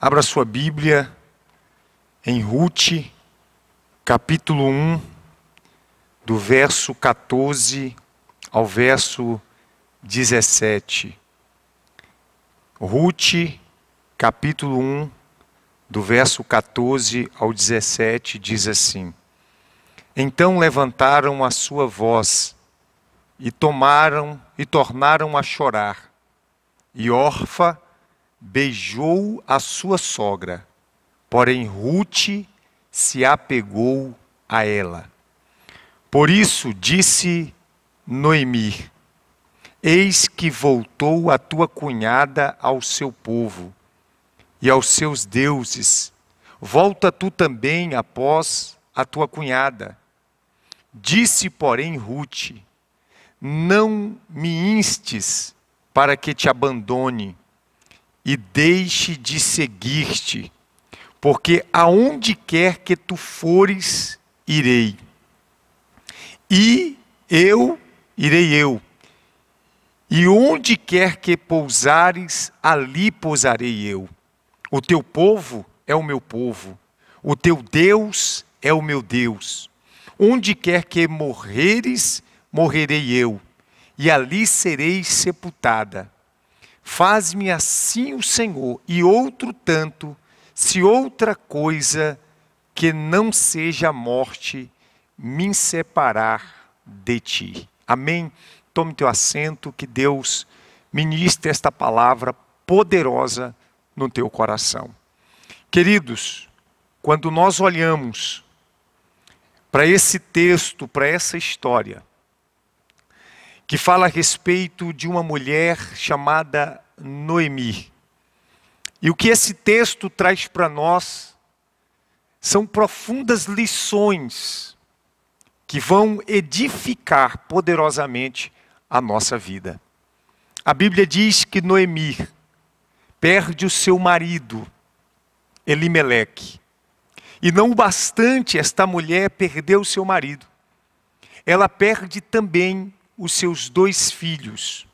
Abra sua Bíblia em Ruth, capítulo 1, do verso 14 ao verso 17. Ruth, capítulo 1, do verso 14 ao 17, diz assim: Então levantaram a sua voz e tomaram e tornaram a chorar. E Orfa beijou a sua sogra, porém Ruth se apegou a ela. Por isso disse Noemi: Eis que voltou a tua cunhada ao seu povo e aos seus deuses. Volta tu também após a tua cunhada. Disse, porém, Ruth: Não me instes para que te abandone e deixe de seguir-te, porque aonde quer que tu fores, irei. E eu irei eu. E onde quer que pousares, ali pousarei eu. O teu povo é o meu povo, o teu Deus é o meu Deus. Onde quer que morreres, morrerei eu, e ali serei sepultada Faz-me assim o Senhor, e outro tanto, se outra coisa que não seja a morte me separar de ti. Amém? Tome teu assento, que Deus ministre esta palavra poderosa no teu coração. Queridos, quando nós olhamos para esse texto, para essa história, que fala a respeito de uma mulher chamada Noemi. E o que esse texto traz para nós são profundas lições que vão edificar poderosamente a nossa vida. A Bíblia diz que Noemi perde o seu marido, Elimeleque. E não o bastante esta mulher perdeu o seu marido, ela perde também os seus dois filhos.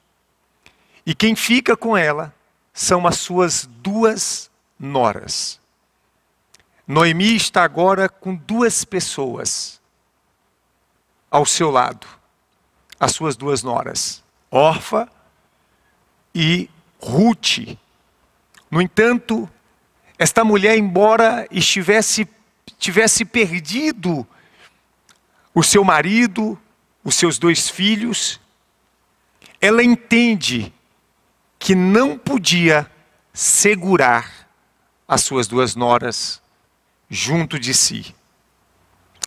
E quem fica com ela são as suas duas noras. Noemi está agora com duas pessoas ao seu lado, as suas duas noras, Orfa e Ruth. No entanto, esta mulher, embora estivesse tivesse perdido o seu marido, os seus dois filhos, ela entende que não podia segurar as suas duas noras junto de si.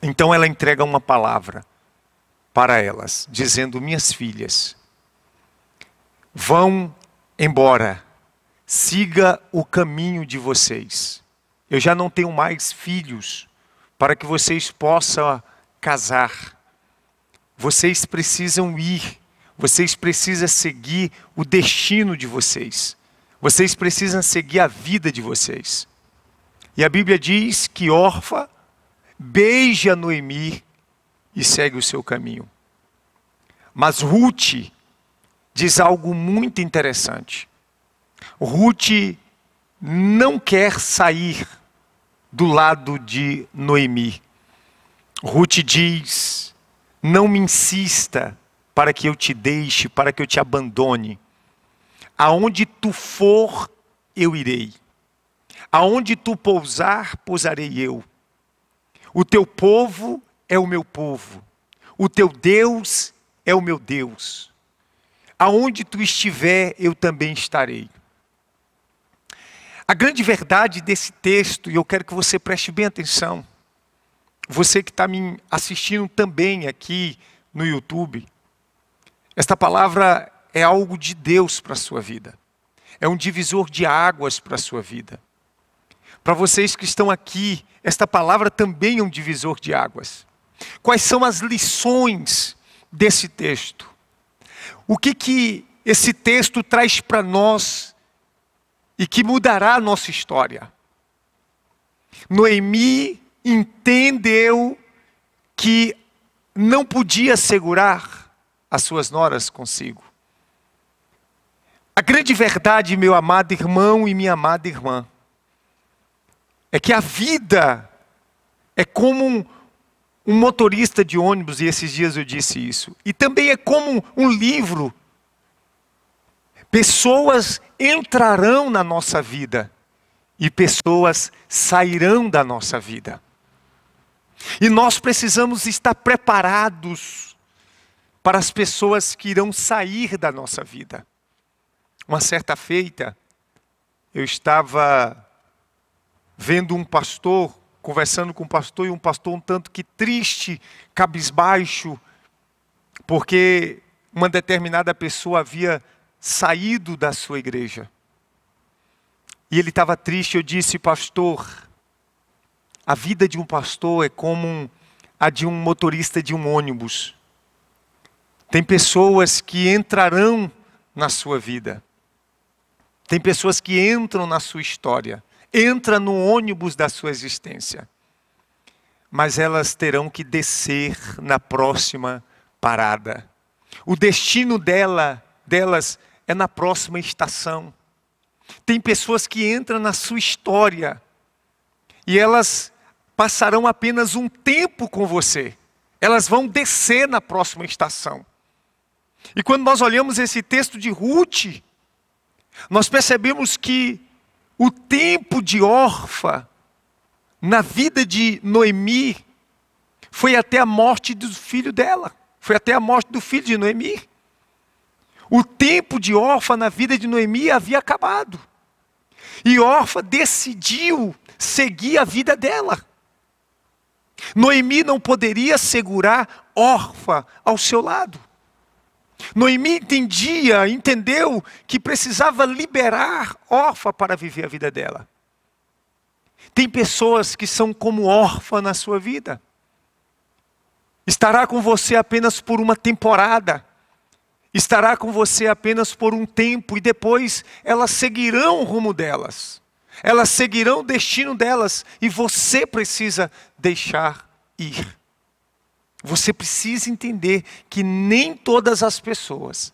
Então ela entrega uma palavra para elas, dizendo: Minhas filhas, vão embora, siga o caminho de vocês. Eu já não tenho mais filhos para que vocês possam casar. Vocês precisam ir, vocês precisam seguir o destino de vocês, vocês precisam seguir a vida de vocês. E a Bíblia diz que Orfa beija Noemi e segue o seu caminho. Mas Ruth diz algo muito interessante. Ruth não quer sair do lado de Noemi. Ruth diz: não me insista para que eu te deixe, para que eu te abandone. Aonde tu for, eu irei. Aonde tu pousar, pousarei eu. O teu povo é o meu povo. O teu Deus é o meu Deus. Aonde tu estiver, eu também estarei. A grande verdade desse texto, e eu quero que você preste bem atenção, você que está me assistindo também aqui no YouTube, esta palavra é algo de Deus para a sua vida. É um divisor de águas para a sua vida. Para vocês que estão aqui, esta palavra também é um divisor de águas. Quais são as lições desse texto? O que que esse texto traz para nós e que mudará a nossa história? Noemi entendeu que não podia segurar as suas noras consigo. A grande verdade, meu amado irmão e minha amada irmã, é que a vida é como um, um motorista de ônibus, e esses dias eu disse isso, e também é como um livro. Pessoas entrarão na nossa vida e pessoas sairão da nossa vida. E nós precisamos estar preparados para as pessoas que irão sair da nossa vida. Uma certa feita, eu estava vendo um pastor, conversando com um pastor, e um pastor um tanto que triste, cabisbaixo, porque uma determinada pessoa havia saído da sua igreja. E ele estava triste, eu disse, pastor, a vida de um pastor é como a de um motorista de um ônibus. Tem pessoas que entrarão na sua vida. Tem pessoas que entram na sua história, entra no ônibus da sua existência. Mas elas terão que descer na próxima parada. O destino dela, delas é na próxima estação. Tem pessoas que entram na sua história e elas passarão apenas um tempo com você. Elas vão descer na próxima estação. E quando nós olhamos esse texto de Ruth, nós percebemos que o tempo de Orfa na vida de Noemi foi até a morte do filho dela, foi até a morte do filho de Noemi. O tempo de Orfa na vida de Noemi havia acabado. E Orfa decidiu seguir a vida dela. Noemi não poderia segurar órfã ao seu lado. Noemi entendia, entendeu que precisava liberar órfã para viver a vida dela. Tem pessoas que são como órfã na sua vida. Estará com você apenas por uma temporada. Estará com você apenas por um tempo e depois elas seguirão o rumo delas elas seguirão o destino delas e você precisa deixar ir. Você precisa entender que nem todas as pessoas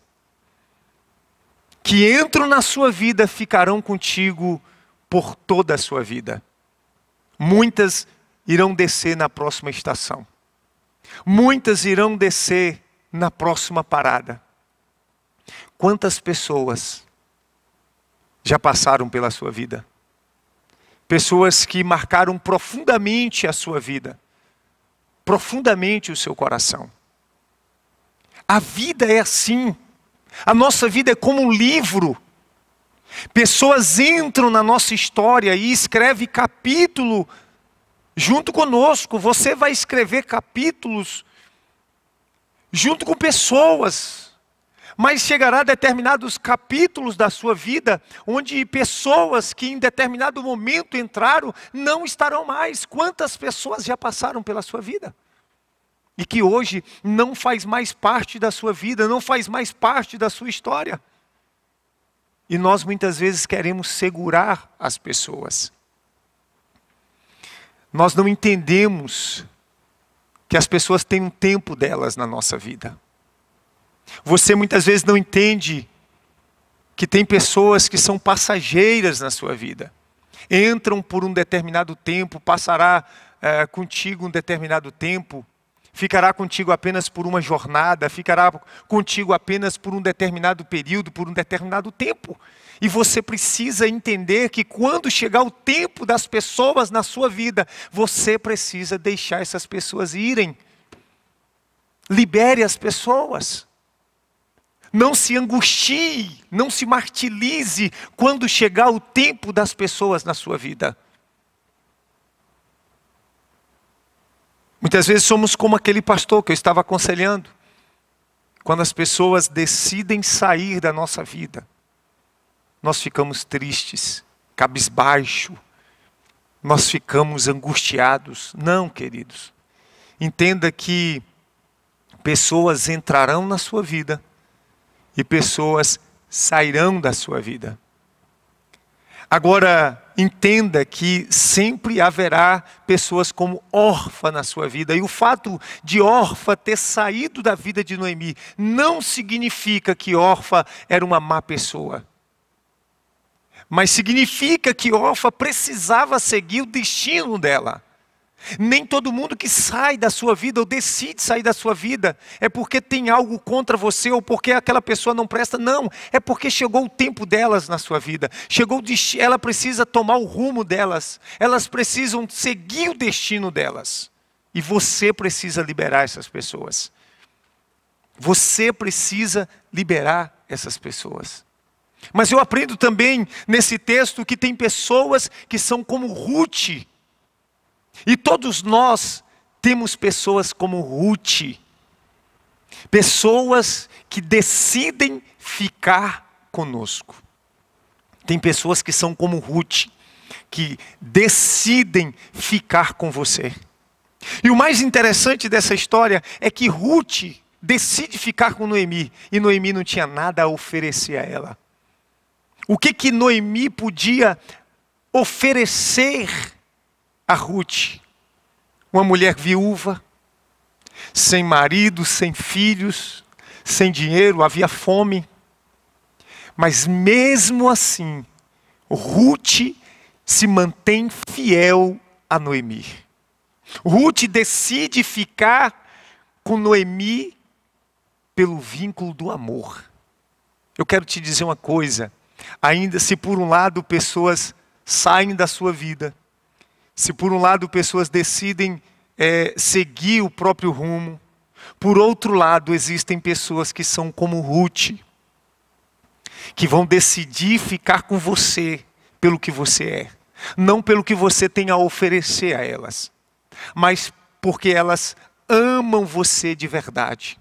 que entram na sua vida ficarão contigo por toda a sua vida. Muitas irão descer na próxima estação. Muitas irão descer na próxima parada. Quantas pessoas já passaram pela sua vida? pessoas que marcaram profundamente a sua vida, profundamente o seu coração. A vida é assim. A nossa vida é como um livro. Pessoas entram na nossa história e escrevem capítulo junto conosco. Você vai escrever capítulos junto com pessoas. Mas chegará determinados capítulos da sua vida onde pessoas que em determinado momento entraram não estarão mais. Quantas pessoas já passaram pela sua vida? E que hoje não faz mais parte da sua vida, não faz mais parte da sua história. E nós muitas vezes queremos segurar as pessoas. Nós não entendemos que as pessoas têm um tempo delas na nossa vida. Você muitas vezes não entende que tem pessoas que são passageiras na sua vida. Entram por um determinado tempo, passará é, contigo um determinado tempo, ficará contigo apenas por uma jornada, ficará contigo apenas por um determinado período, por um determinado tempo. E você precisa entender que quando chegar o tempo das pessoas na sua vida, você precisa deixar essas pessoas irem. Libere as pessoas. Não se angustie, não se martirize quando chegar o tempo das pessoas na sua vida. Muitas vezes somos como aquele pastor que eu estava aconselhando. Quando as pessoas decidem sair da nossa vida, nós ficamos tristes, cabisbaixo, nós ficamos angustiados. Não, queridos. Entenda que pessoas entrarão na sua vida e pessoas sairão da sua vida. Agora, entenda que sempre haverá pessoas como órfã na sua vida. E o fato de órfã ter saído da vida de Noemi não significa que órfã era uma má pessoa. Mas significa que órfã precisava seguir o destino dela. Nem todo mundo que sai da sua vida ou decide sair da sua vida é porque tem algo contra você ou porque aquela pessoa não presta. Não, é porque chegou o tempo delas na sua vida. Chegou ela precisa tomar o rumo delas. Elas precisam seguir o destino delas. E você precisa liberar essas pessoas. Você precisa liberar essas pessoas. Mas eu aprendo também nesse texto que tem pessoas que são como Ruth e todos nós temos pessoas como Ruth, pessoas que decidem ficar conosco. Tem pessoas que são como Ruth, que decidem ficar com você. E o mais interessante dessa história é que Ruth decide ficar com Noemi e Noemi não tinha nada a oferecer a ela. O que que Noemi podia oferecer a Ruth, uma mulher viúva, sem marido, sem filhos, sem dinheiro, havia fome. Mas mesmo assim, Ruth se mantém fiel a Noemi. Ruth decide ficar com Noemi pelo vínculo do amor. Eu quero te dizer uma coisa: ainda se por um lado pessoas saem da sua vida, se por um lado pessoas decidem é, seguir o próprio rumo, por outro lado existem pessoas que são como Ruth, que vão decidir ficar com você pelo que você é, não pelo que você tem a oferecer a elas, mas porque elas amam você de verdade,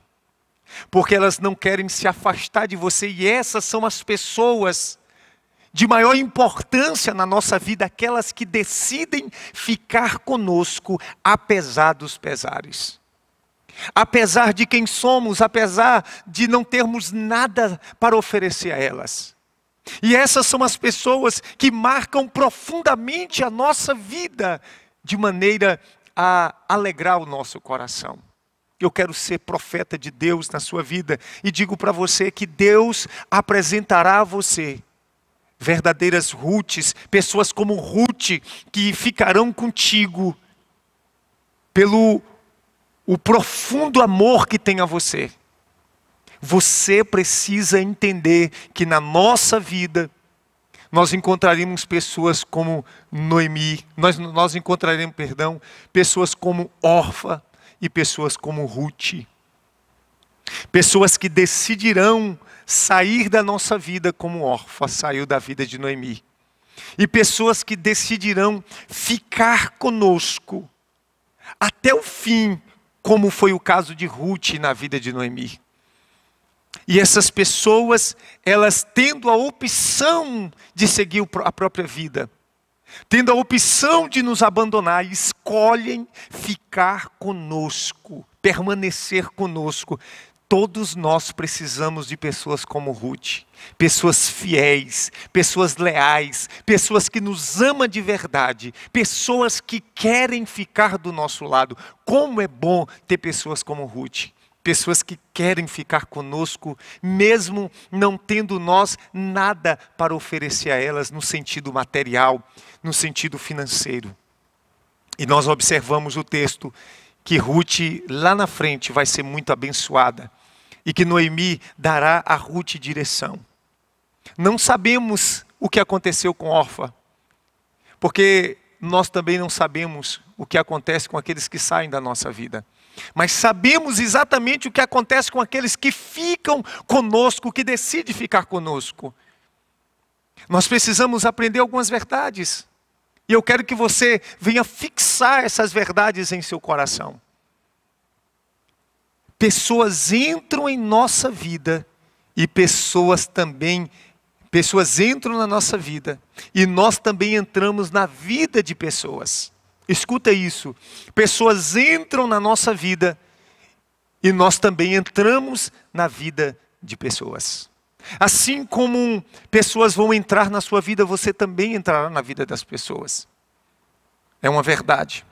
porque elas não querem se afastar de você, e essas são as pessoas de maior importância na nossa vida aquelas que decidem ficar conosco, apesar dos pesares. Apesar de quem somos, apesar de não termos nada para oferecer a elas. E essas são as pessoas que marcam profundamente a nossa vida, de maneira a alegrar o nosso coração. Eu quero ser profeta de Deus na sua vida e digo para você que Deus apresentará a você verdadeiras Ruths, pessoas como Ruth que ficarão contigo pelo o profundo amor que tem a você. Você precisa entender que na nossa vida nós encontraremos pessoas como Noemi, nós, nós encontraremos, perdão, pessoas como Orfa e pessoas como Ruth. Pessoas que decidirão sair da nossa vida como órfã saiu da vida de Noemi. E pessoas que decidirão ficar conosco até o fim, como foi o caso de Ruth na vida de Noemi. E essas pessoas, elas tendo a opção de seguir a própria vida, tendo a opção de nos abandonar, escolhem ficar conosco, permanecer conosco, Todos nós precisamos de pessoas como Ruth, pessoas fiéis, pessoas leais, pessoas que nos ama de verdade, pessoas que querem ficar do nosso lado. Como é bom ter pessoas como Ruth, pessoas que querem ficar conosco, mesmo não tendo nós nada para oferecer a elas no sentido material, no sentido financeiro. E nós observamos o texto que Ruth lá na frente vai ser muito abençoada e que Noemi dará a Ruth direção. Não sabemos o que aconteceu com Orfa, porque nós também não sabemos o que acontece com aqueles que saem da nossa vida. Mas sabemos exatamente o que acontece com aqueles que ficam conosco, que decidem ficar conosco. Nós precisamos aprender algumas verdades. E eu quero que você venha fixar essas verdades em seu coração pessoas entram em nossa vida e pessoas também pessoas entram na nossa vida e nós também entramos na vida de pessoas. Escuta isso. Pessoas entram na nossa vida e nós também entramos na vida de pessoas. Assim como pessoas vão entrar na sua vida, você também entrará na vida das pessoas. É uma verdade.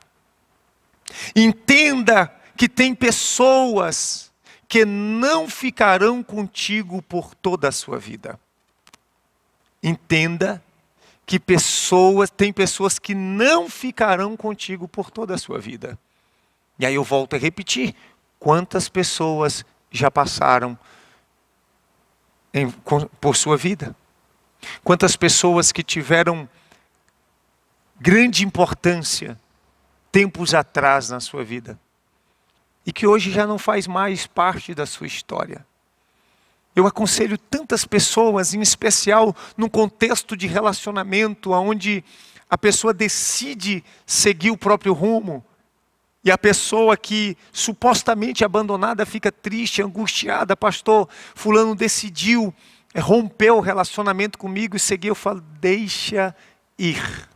Entenda que tem pessoas que não ficarão contigo por toda a sua vida. Entenda que pessoas, tem pessoas que não ficarão contigo por toda a sua vida. E aí eu volto a repetir, quantas pessoas já passaram em, por sua vida? Quantas pessoas que tiveram grande importância tempos atrás na sua vida? e que hoje já não faz mais parte da sua história. Eu aconselho tantas pessoas, em especial num contexto de relacionamento, onde a pessoa decide seguir o próprio rumo, e a pessoa que supostamente abandonada fica triste, angustiada, pastor, fulano decidiu eh, romper o relacionamento comigo e seguir, eu falo, deixa ir.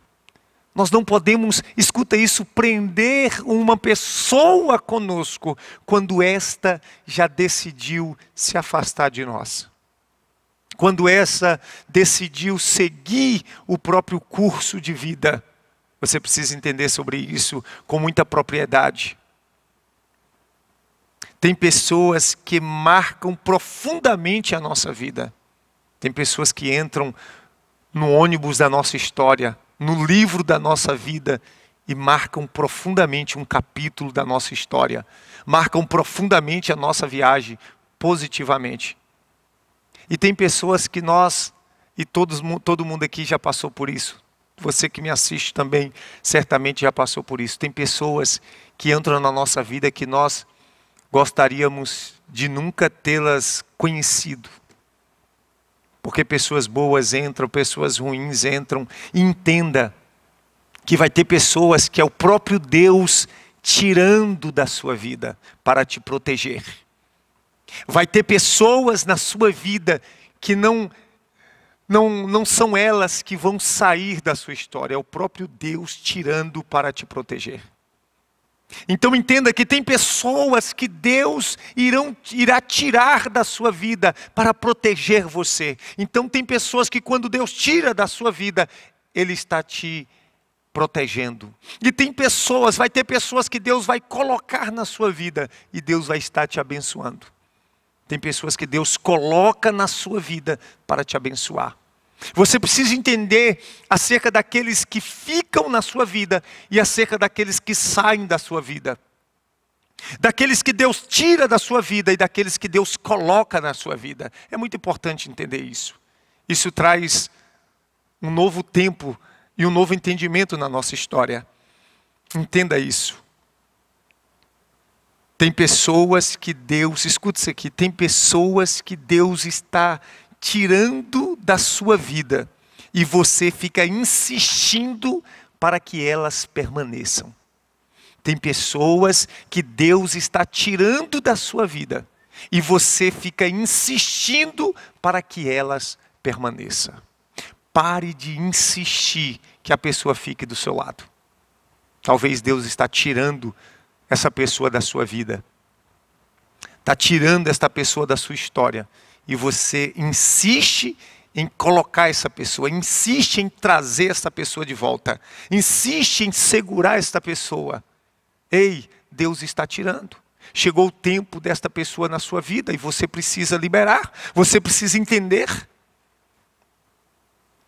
Nós não podemos, escuta isso, prender uma pessoa conosco quando esta já decidiu se afastar de nós. Quando essa decidiu seguir o próprio curso de vida. Você precisa entender sobre isso com muita propriedade. Tem pessoas que marcam profundamente a nossa vida. Tem pessoas que entram no ônibus da nossa história no livro da nossa vida e marcam profundamente um capítulo da nossa história, marcam profundamente a nossa viagem positivamente. E tem pessoas que nós e todos, todo mundo aqui já passou por isso. Você que me assiste também certamente já passou por isso. Tem pessoas que entram na nossa vida que nós gostaríamos de nunca tê-las conhecido porque pessoas boas entram, pessoas ruins entram. Entenda que vai ter pessoas que é o próprio Deus tirando da sua vida para te proteger. Vai ter pessoas na sua vida que não não, não são elas que vão sair da sua história, é o próprio Deus tirando para te proteger. Então entenda que tem pessoas que Deus irão, irá tirar da sua vida para proteger você. Então tem pessoas que quando Deus tira da sua vida, Ele está te protegendo. E tem pessoas, vai ter pessoas que Deus vai colocar na sua vida e Deus vai estar te abençoando. Tem pessoas que Deus coloca na sua vida para te abençoar. Você precisa entender acerca daqueles que ficam na sua vida e acerca daqueles que saem da sua vida. Daqueles que Deus tira da sua vida e daqueles que Deus coloca na sua vida. É muito importante entender isso. Isso traz um novo tempo e um novo entendimento na nossa história. Entenda isso. Tem pessoas que Deus, escuta isso aqui, tem pessoas que Deus está tirando da sua vida e você fica insistindo para que elas permaneçam. Tem pessoas que Deus está tirando da sua vida e você fica insistindo para que elas permaneçam. Pare de insistir que a pessoa fique do seu lado. Talvez Deus está tirando essa pessoa da sua vida. Está tirando esta pessoa da sua história e você insiste em colocar essa pessoa, insiste em trazer essa pessoa de volta, insiste em segurar esta pessoa. Ei, Deus está tirando. Chegou o tempo desta pessoa na sua vida e você precisa liberar, você precisa entender.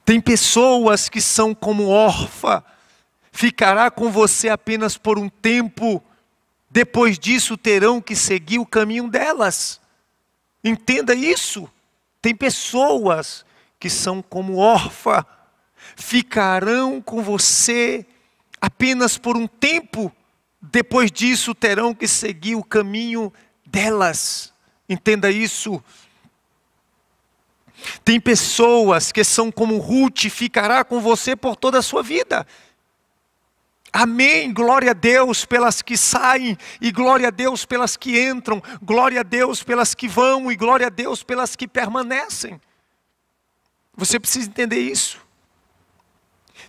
Tem pessoas que são como órfã, ficará com você apenas por um tempo, depois disso terão que seguir o caminho delas. Entenda isso. Tem pessoas que são como órfã, ficarão com você apenas por um tempo, depois disso terão que seguir o caminho delas. Entenda isso. Tem pessoas que são como Ruth, ficará com você por toda a sua vida. Amém. Glória a Deus pelas que saem, e glória a Deus pelas que entram, glória a Deus pelas que vão, e glória a Deus pelas que permanecem. Você precisa entender isso.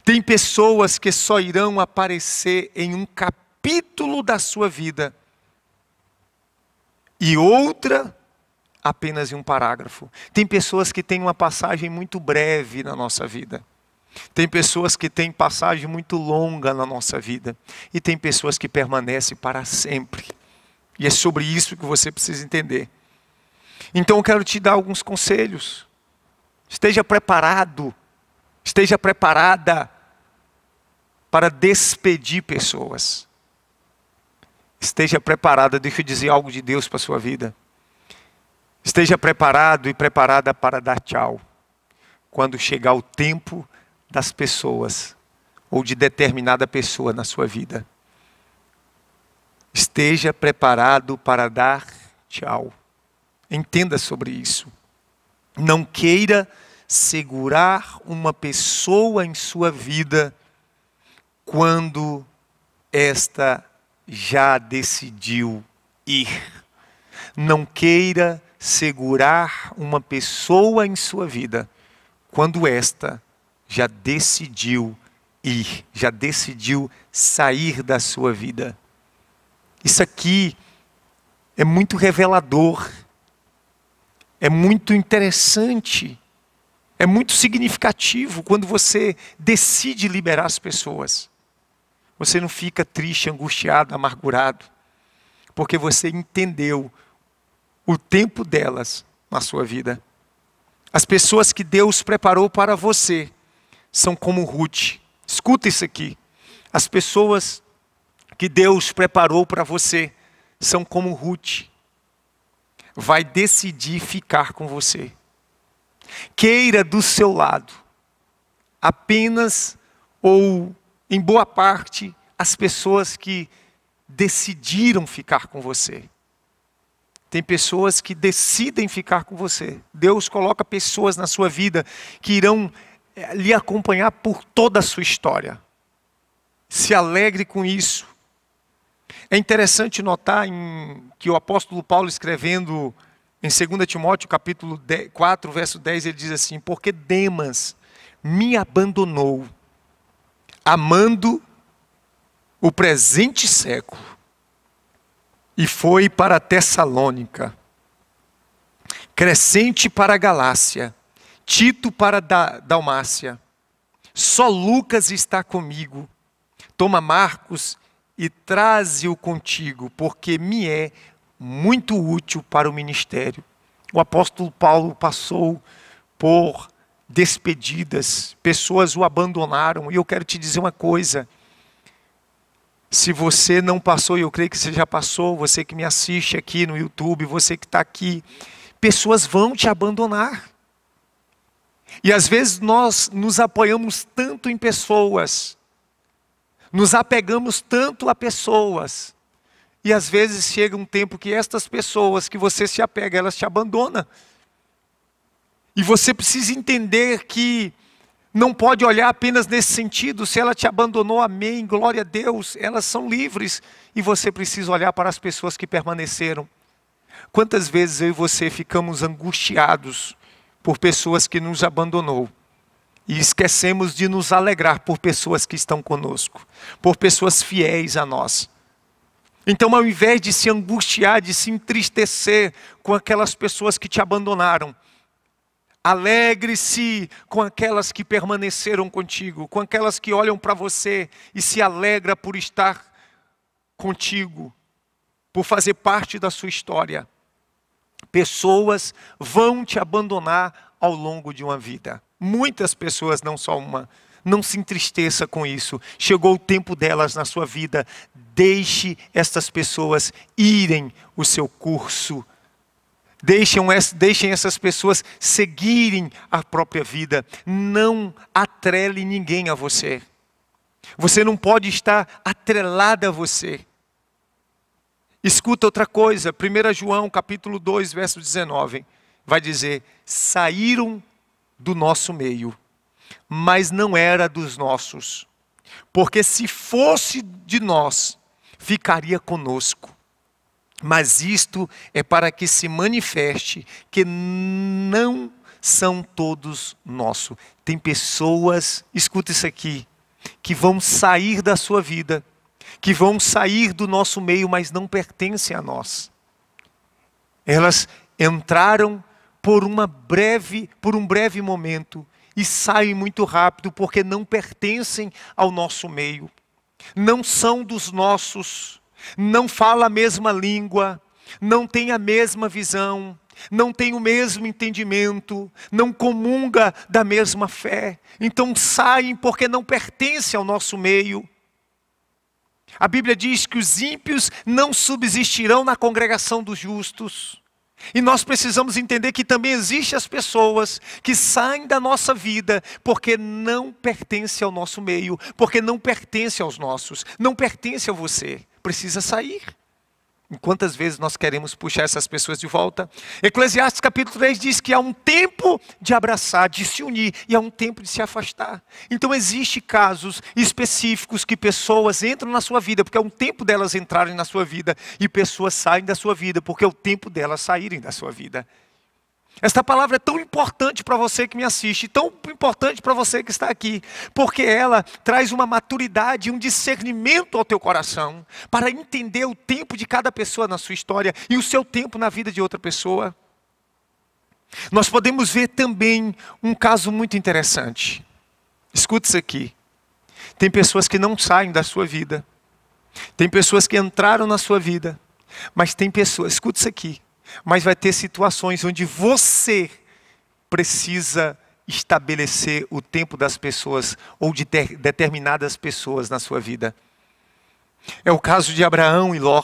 Tem pessoas que só irão aparecer em um capítulo da sua vida, e outra apenas em um parágrafo. Tem pessoas que têm uma passagem muito breve na nossa vida. Tem pessoas que têm passagem muito longa na nossa vida e tem pessoas que permanecem para sempre. E é sobre isso que você precisa entender. Então eu quero te dar alguns conselhos. Esteja preparado, esteja preparada para despedir pessoas. Esteja preparada, deixa eu dizer algo de Deus para a sua vida. Esteja preparado e preparada para dar tchau. Quando chegar o tempo das pessoas ou de determinada pessoa na sua vida. Esteja preparado para dar tchau. Entenda sobre isso. Não queira segurar uma pessoa em sua vida quando esta já decidiu ir. Não queira segurar uma pessoa em sua vida quando esta já decidiu ir, já decidiu sair da sua vida. Isso aqui é muito revelador, é muito interessante, é muito significativo quando você decide liberar as pessoas. Você não fica triste, angustiado, amargurado, porque você entendeu o tempo delas na sua vida. As pessoas que Deus preparou para você são como Ruth. Escuta isso aqui. As pessoas que Deus preparou para você são como Ruth. Vai decidir ficar com você. Queira do seu lado apenas ou em boa parte as pessoas que decidiram ficar com você. Tem pessoas que decidem ficar com você. Deus coloca pessoas na sua vida que irão é, lhe acompanhar por toda a sua história. Se alegre com isso. É interessante notar em, que o apóstolo Paulo, escrevendo em 2 Timóteo capítulo 10, 4, verso 10, ele diz assim, porque Demas me abandonou, amando o presente século, e foi para Tessalônica, crescente para a Galácia, Tito para da Dalmácia. Só Lucas está comigo. Toma Marcos e traze-o contigo, porque me é muito útil para o ministério. O apóstolo Paulo passou por despedidas, pessoas o abandonaram, e eu quero te dizer uma coisa. Se você não passou, e eu creio que você já passou, você que me assiste aqui no YouTube, você que está aqui, pessoas vão te abandonar. E às vezes nós nos apoiamos tanto em pessoas, nos apegamos tanto a pessoas, e às vezes chega um tempo que estas pessoas que você se apega, elas te abandonam. E você precisa entender que não pode olhar apenas nesse sentido, se ela te abandonou, amém, glória a Deus, elas são livres e você precisa olhar para as pessoas que permaneceram. Quantas vezes eu e você ficamos angustiados por pessoas que nos abandonou. E esquecemos de nos alegrar por pessoas que estão conosco, por pessoas fiéis a nós. Então, ao invés de se angustiar, de se entristecer com aquelas pessoas que te abandonaram, alegre-se com aquelas que permaneceram contigo, com aquelas que olham para você e se alegra por estar contigo, por fazer parte da sua história pessoas vão te abandonar ao longo de uma vida. Muitas pessoas, não só uma. Não se entristeça com isso. Chegou o tempo delas na sua vida. Deixe estas pessoas irem o seu curso. Deixem, deixem essas pessoas seguirem a própria vida. Não atrele ninguém a você. Você não pode estar atrelada a você. Escuta outra coisa, 1 João capítulo 2, verso 19, vai dizer: saíram do nosso meio, mas não era dos nossos. Porque se fosse de nós, ficaria conosco. Mas isto é para que se manifeste que não são todos nosso. Tem pessoas, escuta isso aqui, que vão sair da sua vida que vão sair do nosso meio, mas não pertencem a nós. Elas entraram por uma breve, por um breve momento e saem muito rápido porque não pertencem ao nosso meio. Não são dos nossos, não fala a mesma língua, não tem a mesma visão, não tem o mesmo entendimento, não comunga da mesma fé. Então saem porque não pertencem ao nosso meio. A Bíblia diz que os ímpios não subsistirão na congregação dos justos. E nós precisamos entender que também existem as pessoas que saem da nossa vida porque não pertence ao nosso meio, porque não pertence aos nossos, não pertence a você. Precisa sair. E quantas vezes nós queremos puxar essas pessoas de volta? Eclesiastes capítulo 3 diz que há um tempo de abraçar, de se unir, e há um tempo de se afastar. Então existem casos específicos que pessoas entram na sua vida, porque é um tempo delas entrarem na sua vida, e pessoas saem da sua vida, porque é o tempo delas saírem da sua vida. Esta palavra é tão importante para você que me assiste, tão importante para você que está aqui, porque ela traz uma maturidade, um discernimento ao teu coração, para entender o tempo de cada pessoa na sua história e o seu tempo na vida de outra pessoa. Nós podemos ver também um caso muito interessante. Escuta isso aqui. Tem pessoas que não saem da sua vida. Tem pessoas que entraram na sua vida. Mas tem pessoas, escuta isso aqui. Mas vai ter situações onde você precisa estabelecer o tempo das pessoas ou de determinadas pessoas na sua vida. É o caso de Abraão e Ló.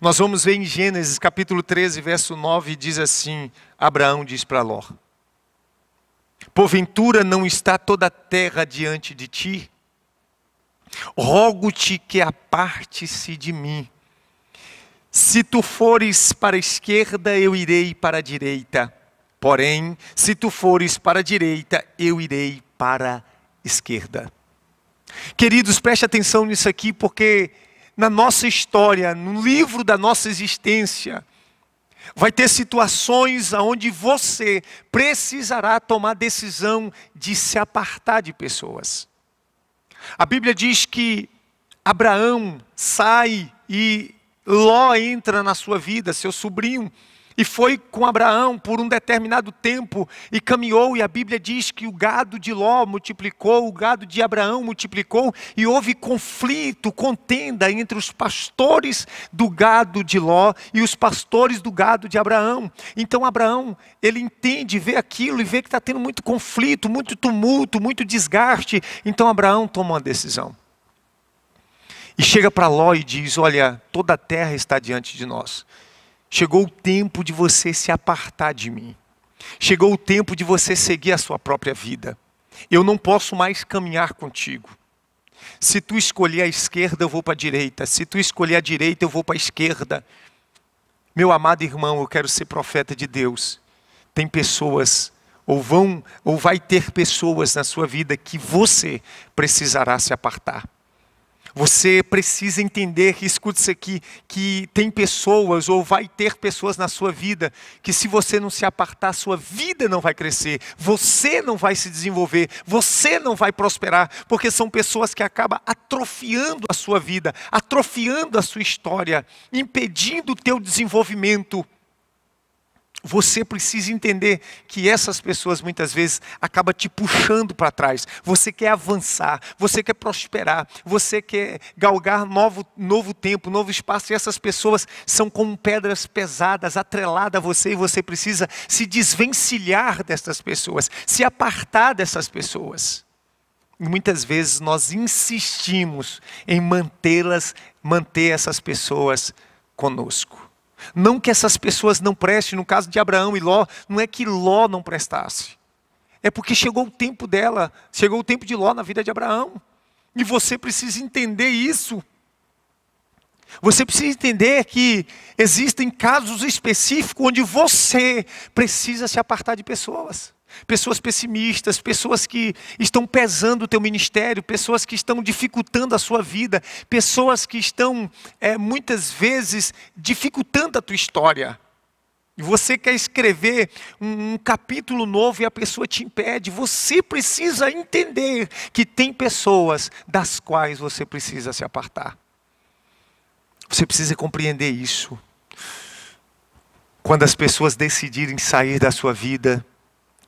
Nós vamos ver em Gênesis capítulo 13, verso 9, diz assim: Abraão diz para Ló: Porventura não está toda a terra diante de ti? Rogo-te que aparte-se de mim se tu fores para a esquerda, eu irei para a direita. Porém, se tu fores para a direita, eu irei para a esquerda. Queridos, preste atenção nisso aqui, porque na nossa história, no livro da nossa existência, vai ter situações onde você precisará tomar decisão de se apartar de pessoas. A Bíblia diz que Abraão sai e Ló entra na sua vida, seu sobrinho, e foi com Abraão por um determinado tempo e caminhou, e a Bíblia diz que o gado de Ló multiplicou, o gado de Abraão multiplicou, e houve conflito, contenda entre os pastores do gado de Ló e os pastores do gado de Abraão. Então Abraão, ele entende, vê aquilo e vê que está tendo muito conflito, muito tumulto, muito desgaste. Então Abraão toma uma decisão e chega para Ló e diz: Olha, toda a terra está diante de nós. Chegou o tempo de você se apartar de mim. Chegou o tempo de você seguir a sua própria vida. Eu não posso mais caminhar contigo. Se tu escolher a esquerda, eu vou para a direita. Se tu escolher a direita, eu vou para a esquerda. Meu amado irmão, eu quero ser profeta de Deus. Tem pessoas, ou vão, ou vai ter pessoas na sua vida que você precisará se apartar. Você precisa entender, escute isso aqui, que tem pessoas ou vai ter pessoas na sua vida que se você não se apartar, sua vida não vai crescer, você não vai se desenvolver, você não vai prosperar, porque são pessoas que acabam atrofiando a sua vida, atrofiando a sua história, impedindo o teu desenvolvimento você precisa entender que essas pessoas muitas vezes acabam te puxando para trás. Você quer avançar, você quer prosperar, você quer galgar novo, novo tempo, novo espaço, e essas pessoas são como pedras pesadas, atreladas a você, e você precisa se desvencilhar dessas pessoas, se apartar dessas pessoas. E muitas vezes nós insistimos em mantê-las, manter essas pessoas conosco. Não que essas pessoas não prestem, no caso de Abraão e Ló, não é que Ló não prestasse. É porque chegou o tempo dela, chegou o tempo de Ló na vida de Abraão. E você precisa entender isso. Você precisa entender que existem casos específicos onde você precisa se apartar de pessoas pessoas pessimistas, pessoas que estão pesando o teu ministério, pessoas que estão dificultando a sua vida, pessoas que estão é, muitas vezes dificultando a tua história. E você quer escrever um, um capítulo novo e a pessoa te impede. Você precisa entender que tem pessoas das quais você precisa se apartar. Você precisa compreender isso. Quando as pessoas decidirem sair da sua vida,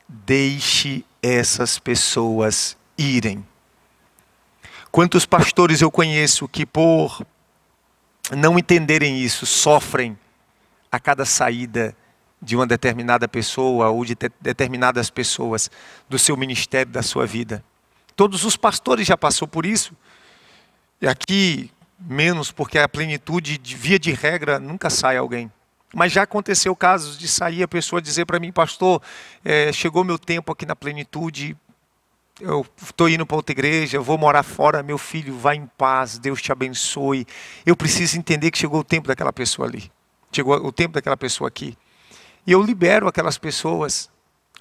Deixe essas pessoas irem. Quantos pastores eu conheço que, por não entenderem isso, sofrem a cada saída de uma determinada pessoa ou de determinadas pessoas do seu ministério, da sua vida. Todos os pastores já passou por isso. E aqui, menos, porque a plenitude, via de regra, nunca sai alguém. Mas já aconteceu casos de sair a pessoa dizer para mim, pastor, é, chegou meu tempo aqui na plenitude, eu estou indo para outra igreja, eu vou morar fora, meu filho, vai em paz, Deus te abençoe. Eu preciso entender que chegou o tempo daquela pessoa ali, chegou o tempo daquela pessoa aqui. E eu libero aquelas pessoas,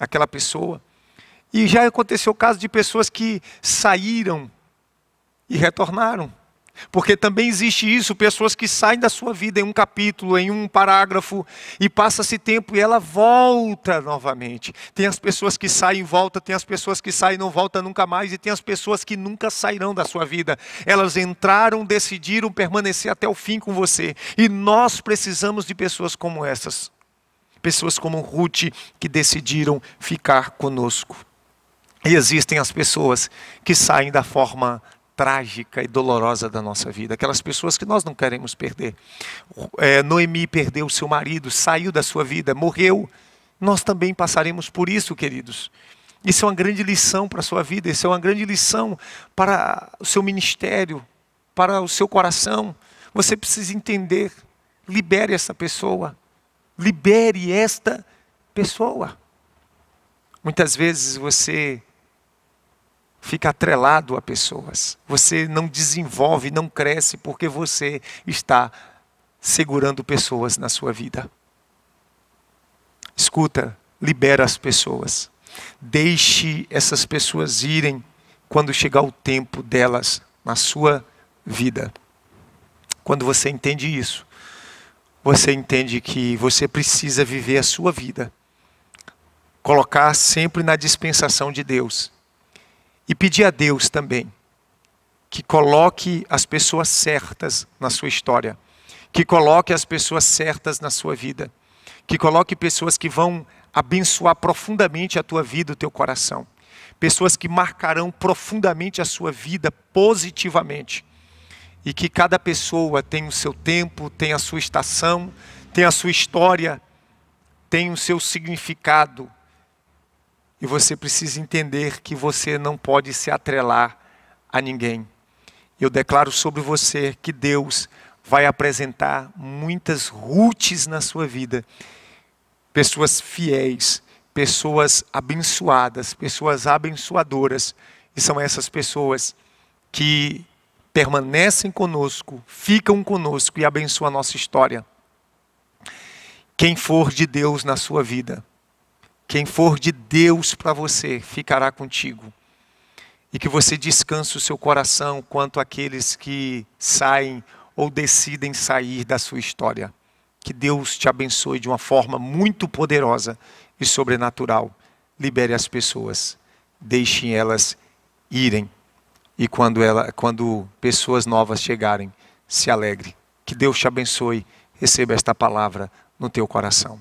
aquela pessoa. E já aconteceu o caso de pessoas que saíram e retornaram. Porque também existe isso, pessoas que saem da sua vida em um capítulo, em um parágrafo, e passa-se tempo e ela volta novamente. Tem as pessoas que saem e voltam, tem as pessoas que saem e não voltam nunca mais, e tem as pessoas que nunca sairão da sua vida. Elas entraram, decidiram permanecer até o fim com você. E nós precisamos de pessoas como essas. Pessoas como Ruth, que decidiram ficar conosco. E existem as pessoas que saem da forma trágica e dolorosa da nossa vida, aquelas pessoas que nós não queremos perder. É, Noemi perdeu seu marido, saiu da sua vida, morreu. Nós também passaremos por isso, queridos. Isso é uma grande lição para a sua vida, isso é uma grande lição para o seu ministério, para o seu coração. Você precisa entender. Libere essa pessoa. Libere esta pessoa. Muitas vezes você fica atrelado a pessoas. Você não desenvolve, não cresce, porque você está segurando pessoas na sua vida. Escuta, libera as pessoas. Deixe essas pessoas irem quando chegar o tempo delas na sua vida. Quando você entende isso, você entende que você precisa viver a sua vida. Colocar sempre na dispensação de Deus e pedir a Deus também que coloque as pessoas certas na sua história, que coloque as pessoas certas na sua vida, que coloque pessoas que vão abençoar profundamente a tua vida, o teu coração, pessoas que marcarão profundamente a sua vida positivamente. E que cada pessoa tem o seu tempo, tem a sua estação, tem a sua história, tem o seu significado e você precisa entender que você não pode se atrelar a ninguém. Eu declaro sobre você que Deus vai apresentar muitas rutes na sua vida. Pessoas fiéis, pessoas abençoadas, pessoas abençoadoras. E são essas pessoas que permanecem conosco, ficam conosco e abençoam a nossa história. Quem for de Deus na sua vida, quem for de Deus para você ficará contigo. E que você descanse o seu coração quanto àqueles que saem ou decidem sair da sua história. Que Deus te abençoe de uma forma muito poderosa e sobrenatural. Libere as pessoas, deixem elas irem. E quando, ela, quando pessoas novas chegarem, se alegre. Que Deus te abençoe. Receba esta palavra no teu coração.